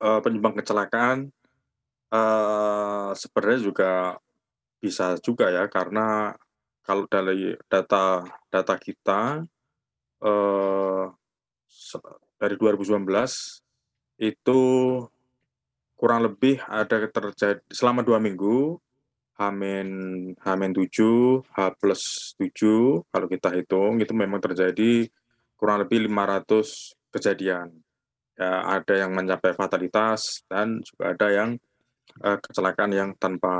uh, eh, penyebab kecelakaan uh, sebenarnya juga bisa juga ya karena kalau dari data data kita uh, dari 2019 itu kurang lebih ada terjadi selama dua minggu Hamin Hamin 7 H plus 7 kalau kita hitung itu memang terjadi kurang lebih 500 kejadian ya, ada yang mencapai fatalitas dan juga ada yang uh, kecelakaan yang tanpa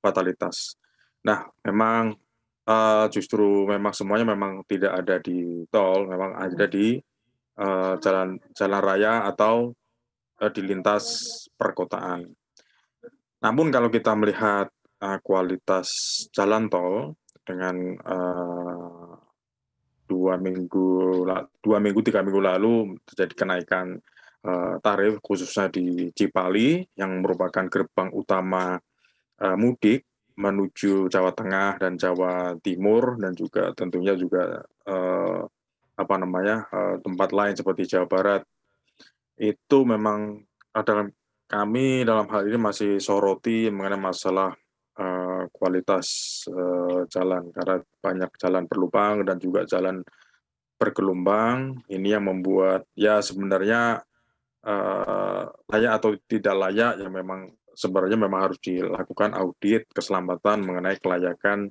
fatalitas. Nah, memang uh, justru memang semuanya memang tidak ada di tol, memang ada di uh, jalan jalan raya atau uh, di lintas perkotaan. Namun kalau kita melihat uh, kualitas jalan tol dengan uh, dua minggu dua minggu tiga minggu lalu terjadi kenaikan uh, tarif khususnya di Cipali yang merupakan gerbang utama uh, mudik menuju Jawa Tengah dan Jawa Timur dan juga tentunya juga uh, apa namanya uh, tempat lain seperti Jawa Barat itu memang adalah kami dalam hal ini masih soroti mengenai masalah uh, kualitas uh, jalan karena banyak jalan berlubang dan juga jalan bergelombang ini yang membuat ya sebenarnya eh, layak atau tidak layak yang memang sebenarnya memang harus dilakukan audit keselamatan mengenai kelayakan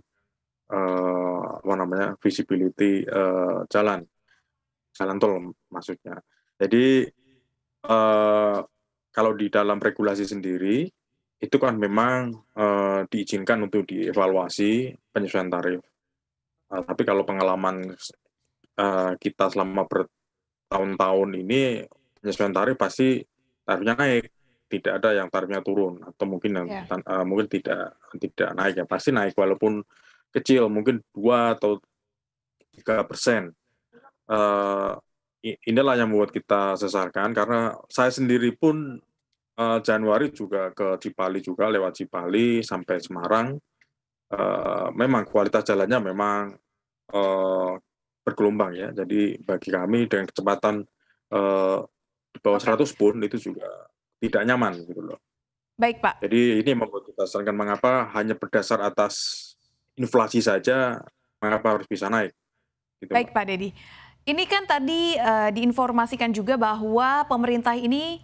eh, apa namanya visibility eh, jalan jalan tol maksudnya. Jadi kalau di dalam regulasi sendiri itu kan memang diizinkan untuk dievaluasi penyesuaian tarif. tapi kalau pengalaman Eh, kita selama bertahun-tahun ini penyesuaian tarif pasti tarifnya naik tidak ada yang tarifnya turun atau mungkin yeah. Ya. uh, mungkin tidak tidak naik ya pasti naik walaupun kecil mungkin dua atau tiga persen eh, inilah yang membuat kita sesarkan karena saya sendiri pun uh, Januari juga ke Cipali juga lewat Cipali sampai Semarang uh, memang kualitas jalannya memang uh, bergelombang ya. Jadi bagi kami dengan kecepatan eh, di bawah 100 pun itu juga tidak nyaman gitu loh. Baik Pak. Jadi ini membuat kita sarankan mengapa hanya berdasar atas inflasi saja mengapa harus bisa naik. Gitu, Baik Pak Deddy, Ini kan tadi uh, diinformasikan juga bahwa pemerintah ini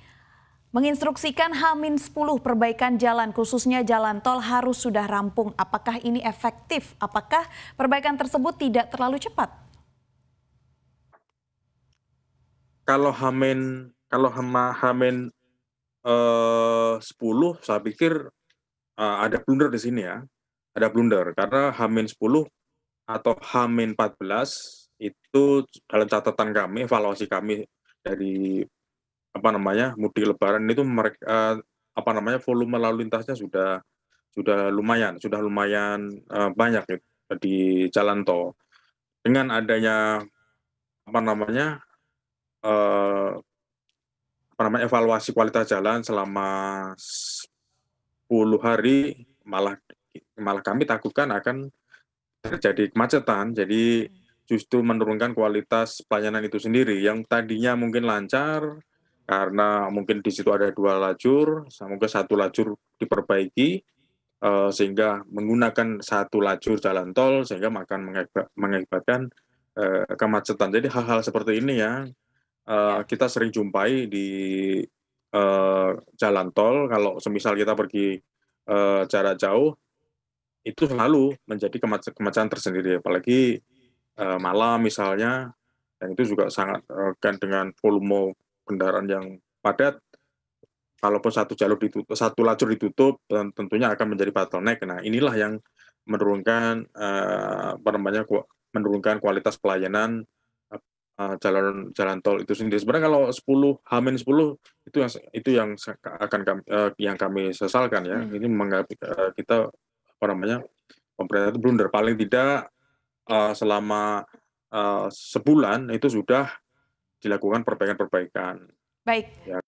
menginstruksikan Hamin 10 perbaikan jalan khususnya jalan tol harus sudah rampung. Apakah ini efektif? Apakah perbaikan tersebut tidak terlalu cepat? kalau Hamen kalau Hama, Hamen eh, 10 saya pikir eh, ada blunder di sini ya. Ada blunder karena Hamen 10 atau Hamen 14 itu dalam catatan kami, evaluasi kami dari apa namanya mudik lebaran itu mereka eh, apa namanya volume lalu lintasnya sudah sudah lumayan, sudah lumayan uh, banyak ya, di jalan tol. Dengan adanya apa namanya Eh, apa namanya evaluasi kualitas jalan selama 10 hari malah malah kami takutkan akan terjadi kemacetan. Jadi hmm. justru menurunkan kualitas pelayanan itu sendiri yang tadinya mungkin lancar karena mungkin di situ ada dua lajur, semoga satu lajur diperbaiki eh, sehingga menggunakan satu lajur jalan tol sehingga akan mengakibatkan eh, kemacetan. Jadi hal-hal seperti ini ya uh, kita sering jumpai di uh, jalan tol kalau semisal kita pergi uh, jarak jauh itu selalu menjadi kemac kemacetan tersendiri apalagi uh, malam misalnya dan itu juga sangat uh, dengan volume kendaraan yang padat kalaupun satu jalur ditutup satu lajur ditutup tentunya akan menjadi bottleneck nah inilah yang menurunkan uh, apa namanya menurunkan kualitas pelayanan Eh, jalan jalan tol itu sendiri. Sebenarnya kalau 10 Hamin 10 itu yang itu yang akan kami, eh, yang kami sesalkan ya. Hmm. Ini menganggap eh, kita apa namanya pemerintah itu blunder paling tidak selama sebulan itu sudah dilakukan perbaikan-perbaikan. Baik. Ya,